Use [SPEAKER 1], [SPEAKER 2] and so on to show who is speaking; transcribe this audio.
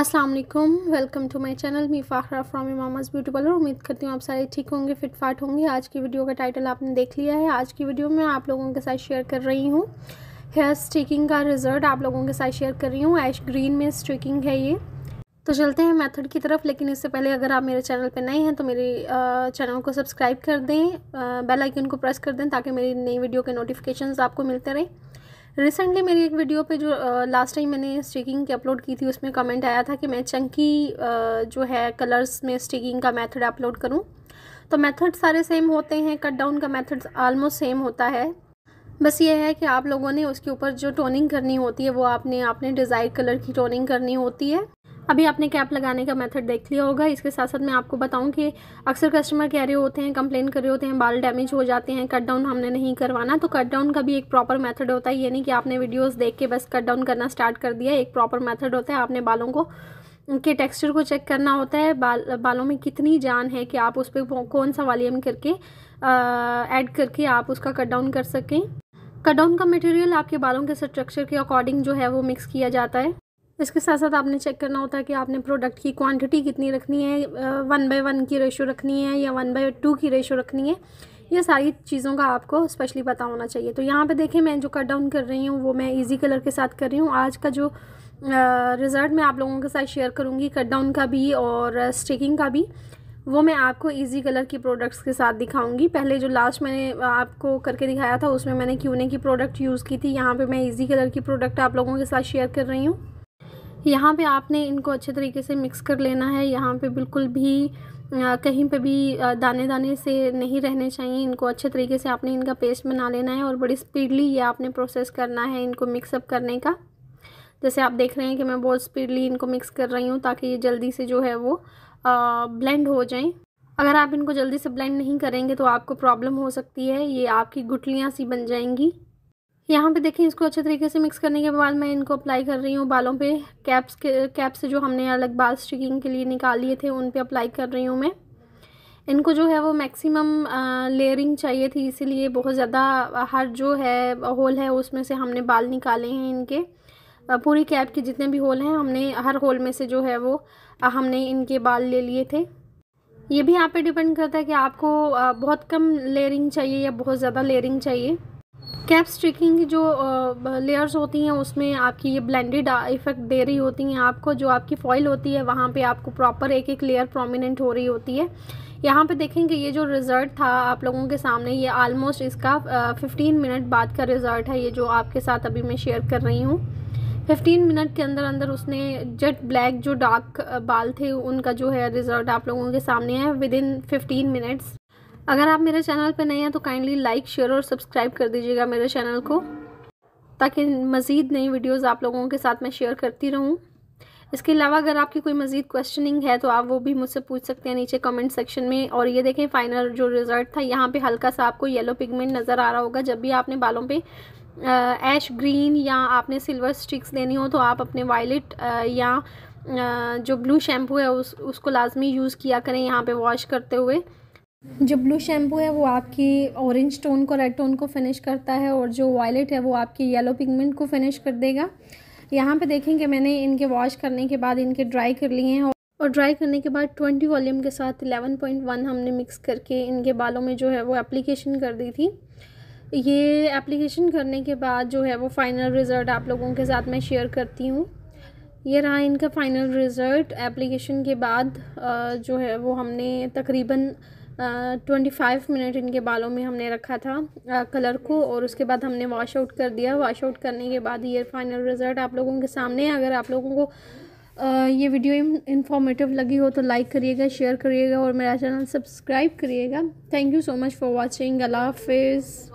[SPEAKER 1] अस्सलाम वालेकुम welcome to my channel मी Fakhra from Mama's beauty parlour उम्मीद करती हूँ आप सारे ठीक होंगे फिट फाट होंगे आज की वीडियो का टाइटल आपने देख लिया है आज की वीडियो में आप लोगों के साथ शेयर कर रही हूँ हेयर स्ट्रिकिंग का रिजल्ट आप लोगों के साथ शेयर कर रही हूँ एश ग्रीन में स्ट्रिकिंग है ये तो चलते हैं मेथड की तरफ लेकिन इससे पहले अगर आप मेरे चैनल पर नए हैं तो मेरे चैनल को सब्सक्राइब कर दें बेल आइकन को प्रेस कर दें ताकि मेरी नई वीडियो के नोटिफिकेशंस आपको मिलते रहें रिसेंटली मेरी एक वीडियो पे जो लास्ट टाइम मैंने स्टिकिंग की अपलोड की थी उसमें कमेंट आया था कि मैं चंकी जो है कलर्स में स्टिकिंग का मेथड अपलोड करूं तो मेथड सारे सेम होते हैं कट डाउन का मेथड ऑलमोस्ट सेम होता है बस ये है कि आप लोगों ने उसके ऊपर जो टोनिंग करनी होती है वो आपने आपने डिज़ायर कलर की टोनिंग करनी होती है अभी आपने कैप लगाने का मेथड देख लिया होगा इसके साथ साथ मैं आपको बताऊं कि अक्सर कस्टमर कह रहे होते हैं कंप्लेन कर रहे होते हैं बाल डैमेज हो जाते हैं कट डाउन हमने नहीं करवाना तो कट डाउन का भी एक प्रॉपर मेथड होता है ये नहीं कि आपने वीडियोस देख के बस कट डाउन करना स्टार्ट कर दिया एक प्रॉपर मैथड होता है आपने बालों को के टेक्स्चर को चेक करना होता है बाल बालों में कितनी जान है कि आप उस पर कौन सा वालीम करके ऐड करके आप उसका कट डाउन कर सकें कट डाउन का मटेरियल आपके बालों के स्ट्रक्चर के अकॉर्डिंग जो है वो मिक्स किया जाता है इसके साथ साथ आपने चेक करना होता है कि आपने प्रोडक्ट की क्वांटिटी कितनी रखनी है वन बाई वन की रेशो रखनी है या वन बाई टू की रेशो रखनी है ये सारी चीज़ों का आपको स्पेशली पता होना चाहिए तो यहाँ पे देखें मैं जो कट डाउन कर रही हूँ वो मैं इजी कलर के साथ कर रही हूँ आज का जो रिज़ल्ट मैं आप लोगों के साथ शेयर करूँगी कट डाउन का भी और स्टिकिंग का भी वो मैं आपको इजी कलर की प्रोडक्ट्स के साथ दिखाऊंगी पहले जो लास्ट मैंने आपको करके दिखाया था उसमें मैंने क्यूने की प्रोडक्ट यूज़ की थी यहाँ पे मैं इजी कलर की प्रोडक्ट आप लोगों के साथ शेयर कर रही हूँ यहाँ पे आपने इनको अच्छे तरीके से मिक्स कर लेना है यहाँ पे बिल्कुल भी कहीं पे भी दाने दाने से नहीं रहने चाहिए इनको अच्छे तरीके से आपने इनका पेस्ट बना लेना है और बड़ी स्पीडली ये आपने प्रोसेस करना है इनको मिक्सअप करने का जैसे आप देख रहे हैं कि मैं बहुत स्पीडली इनको मिक्स कर रही हूँ ताकि ये जल्दी से जो है वो ब्लेंड हो जाएँ अगर आप इनको जल्दी से ब्लेंड नहीं करेंगे तो आपको प्रॉब्लम हो सकती है ये आपकी गुटलियाँ सी बन जाएंगी यहाँ पे देखें इसको अच्छे तरीके से मिक्स करने के बाद मैं इनको अप्लाई कर रही हूँ बालों पे कैप्स के कैप्स जो हमने अलग बाल स्टिकिंग के लिए निकाल लिए थे उन पे अप्लाई कर रही हूँ मैं इनको जो है वो मैक्सिमम लेयरिंग चाहिए थी इसीलिए बहुत ज़्यादा हर जो है होल है उसमें से हमने बाल निकाले हैं इनके पूरी कैप के जितने भी होल हैं हमने हर होल में से जो है वो हमने इनके बाल ले लिए थे ये भी यहाँ पर डिपेंड करता है कि आपको बहुत कम लेयरिंग चाहिए या बहुत ज़्यादा लेयरिंग चाहिए कैप स्टिकिंग की जो लेयर्स होती हैं उसमें आपकी ये ब्लेंडेड इफ़ेक्ट दे रही होती हैं आपको जो आपकी फॉइल होती है वहाँ पे आपको प्रॉपर एक एक लेयर प्रोमिनेंट हो रही होती है यहाँ पे देखेंगे ये जो रिज़ल्ट था आप लोगों के सामने ये आलमोस्ट इसका फिफ्टीन मिनट बाद का रिज़ल्ट है ये जो आपके साथ अभी मैं शेयर कर रही हूँ फिफ्टीन मिनट के अंदर अंदर उसने जेट ब्लैक जो डार्क बाल थे उनका जो है रिज़ल्ट आप लोगों के सामने है विद इन फिफ्टीन मिनट्स अगर आप मेरे चैनल पर नए हैं तो काइंडली लाइक शेयर और सब्सक्राइब कर दीजिएगा मेरे चैनल को ताकि मज़ीद नई वीडियोस आप लोगों के साथ मैं शेयर करती रहूं इसके अलावा अगर आपकी कोई मज़ीद क्वेश्चनिंग है तो आप वो भी मुझसे पूछ सकते हैं नीचे कमेंट सेक्शन में और ये देखें फाइनल जो रिज़ल्ट था यहाँ पे हल्का सा आपको येलो पिगमेंट नज़र आ रहा होगा जब भी आपने बालों पे ऐश ग्रीन या आपने सिल्वर स्टिक्स देनी हो तो आप अपने वायलेट या जो ब्लू शैम्पू है उस उसको लाजमी यूज़ किया करें यहाँ पर वॉश करते हुए जो ब्लू शैम्पू है वो आपकी ऑरेंज टोन को रेड टोन को फिनिश करता है और जो वायलेट है वो आपकी येलो पिगमेंट को फिनिश कर देगा यहाँ पे देखेंगे मैंने इनके वॉश करने के बाद इनके ड्राई कर लिए हैं और ड्राई करने के बाद 20 वॉल्यूम के साथ 11.1 हमने मिक्स करके इनके बालों में जो है वो एप्लीकेशन कर दी थी ये एप्लीकेशन करने के बाद जो है वो फ़ाइनल रिज़ल्ट आप लोगों के साथ मैं शेयर करती हूँ ये रहा इनका फ़ाइनल रिज़ल्ट एप्लीकेशन के बाद जो है वो हमने तकरीबन ट्वेंटी फाइव मिनट इनके बालों में हमने रखा था आ, कलर को और उसके बाद हमने वाश आउट कर दिया वॉश आउट करने के बाद ये फाइनल रिज़ल्ट आप लोगों के सामने अगर आप लोगों को आ, ये वीडियो इन्फॉर्मेटिव लगी हो तो लाइक करिएगा शेयर करिएगा और मेरा चैनल सब्सक्राइब करिएगा thank you so much for watching अला हाफिज़